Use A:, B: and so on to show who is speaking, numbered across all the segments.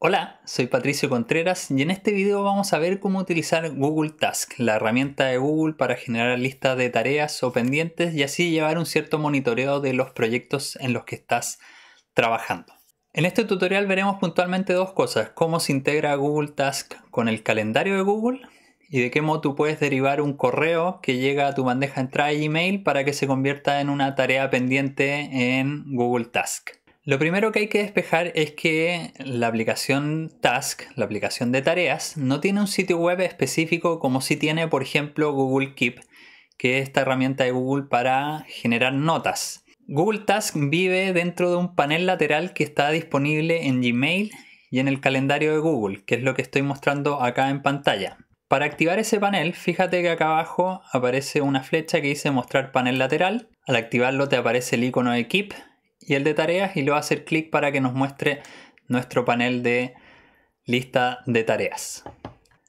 A: Hola, soy Patricio Contreras y en este video vamos a ver cómo utilizar Google Task, la herramienta de Google para generar listas de tareas o pendientes y así llevar un cierto monitoreo de los proyectos en los que estás trabajando. En este tutorial veremos puntualmente dos cosas, cómo se integra Google Task con el calendario de Google y de qué modo tú puedes derivar un correo que llega a tu bandeja de entrada de Gmail para que se convierta en una tarea pendiente en Google Task. Lo primero que hay que despejar es que la aplicación Task, la aplicación de tareas, no tiene un sitio web específico como si tiene, por ejemplo, Google Keep, que es esta herramienta de Google para generar notas. Google Task vive dentro de un panel lateral que está disponible en Gmail y en el calendario de Google, que es lo que estoy mostrando acá en pantalla. Para activar ese panel, fíjate que acá abajo aparece una flecha que dice mostrar panel lateral. Al activarlo te aparece el icono de Keep y el de tareas y lo voy a hacer clic para que nos muestre nuestro panel de lista de tareas.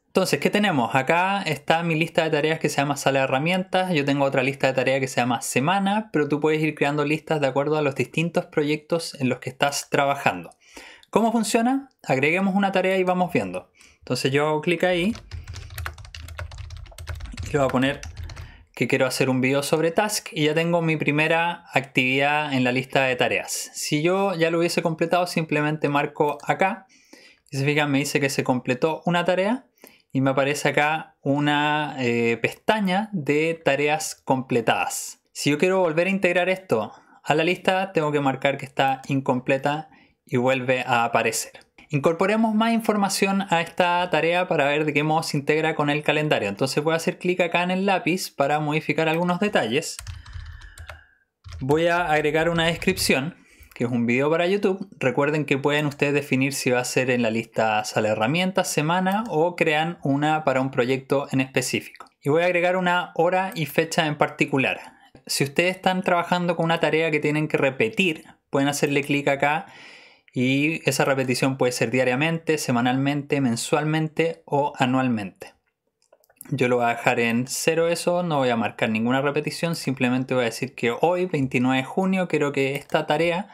A: Entonces, ¿qué tenemos? Acá está mi lista de tareas que se llama sala de herramientas, yo tengo otra lista de tareas que se llama semana, pero tú puedes ir creando listas de acuerdo a los distintos proyectos en los que estás trabajando. ¿Cómo funciona? Agreguemos una tarea y vamos viendo. Entonces yo hago clic ahí y le voy a poner que quiero hacer un video sobre task y ya tengo mi primera actividad en la lista de tareas. Si yo ya lo hubiese completado, simplemente marco acá. Y se fijan, me dice que se completó una tarea y me aparece acá una eh, pestaña de tareas completadas. Si yo quiero volver a integrar esto a la lista, tengo que marcar que está incompleta y vuelve a aparecer. Incorporemos más información a esta tarea para ver de qué modo se integra con el calendario. Entonces voy a hacer clic acá en el lápiz para modificar algunos detalles. Voy a agregar una descripción, que es un video para YouTube. Recuerden que pueden ustedes definir si va a ser en la lista sala herramientas, semana o crean una para un proyecto en específico. Y voy a agregar una hora y fecha en particular. Si ustedes están trabajando con una tarea que tienen que repetir, pueden hacerle clic acá y esa repetición puede ser diariamente, semanalmente, mensualmente o anualmente. Yo lo voy a dejar en cero eso, no voy a marcar ninguna repetición, simplemente voy a decir que hoy, 29 de junio, quiero que esta tarea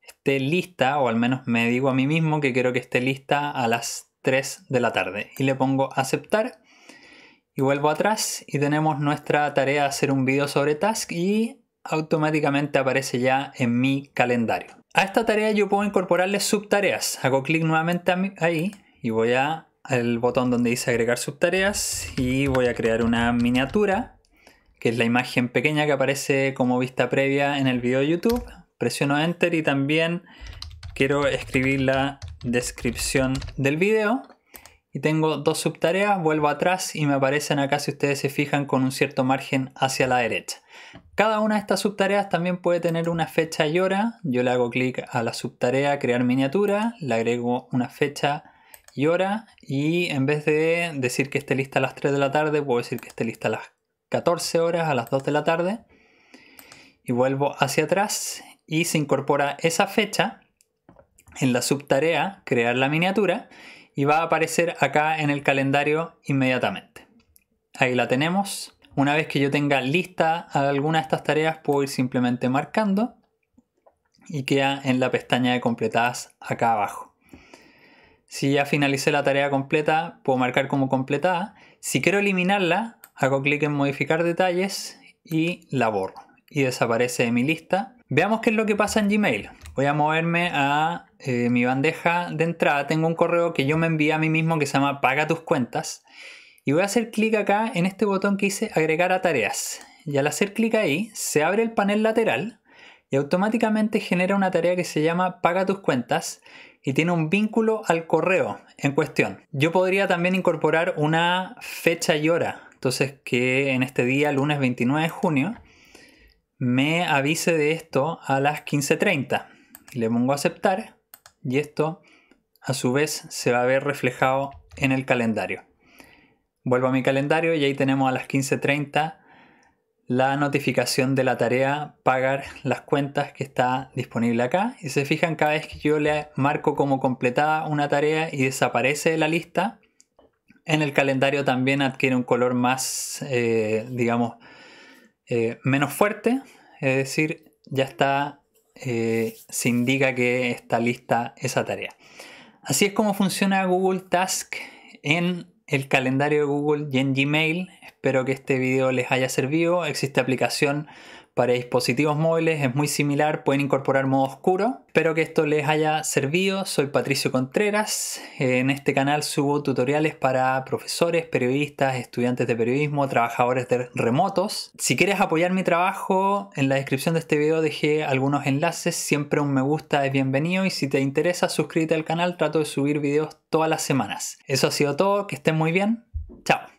A: esté lista, o al menos me digo a mí mismo que quiero que esté lista a las 3 de la tarde. Y le pongo aceptar y vuelvo atrás y tenemos nuestra tarea de hacer un video sobre task y automáticamente aparece ya en mi calendario. A esta tarea yo puedo incorporarle subtareas. Hago clic nuevamente ahí y voy al botón donde dice agregar subtareas y voy a crear una miniatura, que es la imagen pequeña que aparece como vista previa en el video de YouTube. Presiono Enter y también quiero escribir la descripción del video y tengo dos subtareas, vuelvo atrás y me aparecen acá si ustedes se fijan con un cierto margen hacia la derecha. Cada una de estas subtareas también puede tener una fecha y hora. Yo le hago clic a la subtarea crear miniatura, le agrego una fecha y hora y en vez de decir que esté lista a las 3 de la tarde, puedo decir que esté lista a las 14 horas, a las 2 de la tarde. Y vuelvo hacia atrás y se incorpora esa fecha en la subtarea crear la miniatura y va a aparecer acá en el calendario inmediatamente. Ahí la tenemos. Una vez que yo tenga lista alguna de estas tareas, puedo ir simplemente marcando y queda en la pestaña de completadas acá abajo. Si ya finalicé la tarea completa, puedo marcar como completada. Si quiero eliminarla, hago clic en modificar detalles y la borro. Y desaparece de mi lista. Veamos qué es lo que pasa en Gmail voy a moverme a eh, mi bandeja de entrada. Tengo un correo que yo me envié a mí mismo que se llama Paga tus cuentas. Y voy a hacer clic acá en este botón que dice Agregar a tareas. Y al hacer clic ahí, se abre el panel lateral y automáticamente genera una tarea que se llama Paga tus cuentas y tiene un vínculo al correo en cuestión. Yo podría también incorporar una fecha y hora. Entonces que en este día, lunes 29 de junio, me avise de esto a las 15.30 le pongo aceptar y esto a su vez se va a ver reflejado en el calendario. Vuelvo a mi calendario y ahí tenemos a las 15.30 la notificación de la tarea pagar las cuentas que está disponible acá. Y se fijan cada vez que yo le marco como completada una tarea y desaparece de la lista, en el calendario también adquiere un color más, eh, digamos, eh, menos fuerte. Es decir, ya está eh, se indica que está lista esa tarea. Así es como funciona Google Task en el calendario de Google y en Gmail. Espero que este video les haya servido. Existe aplicación para dispositivos móviles es muy similar, pueden incorporar modo oscuro. Espero que esto les haya servido. Soy Patricio Contreras. En este canal subo tutoriales para profesores, periodistas, estudiantes de periodismo, trabajadores remotos. Si quieres apoyar mi trabajo, en la descripción de este video dejé algunos enlaces. Siempre un me gusta es bienvenido y si te interesa suscríbete al canal. Trato de subir videos todas las semanas. Eso ha sido todo. Que estén muy bien. Chao.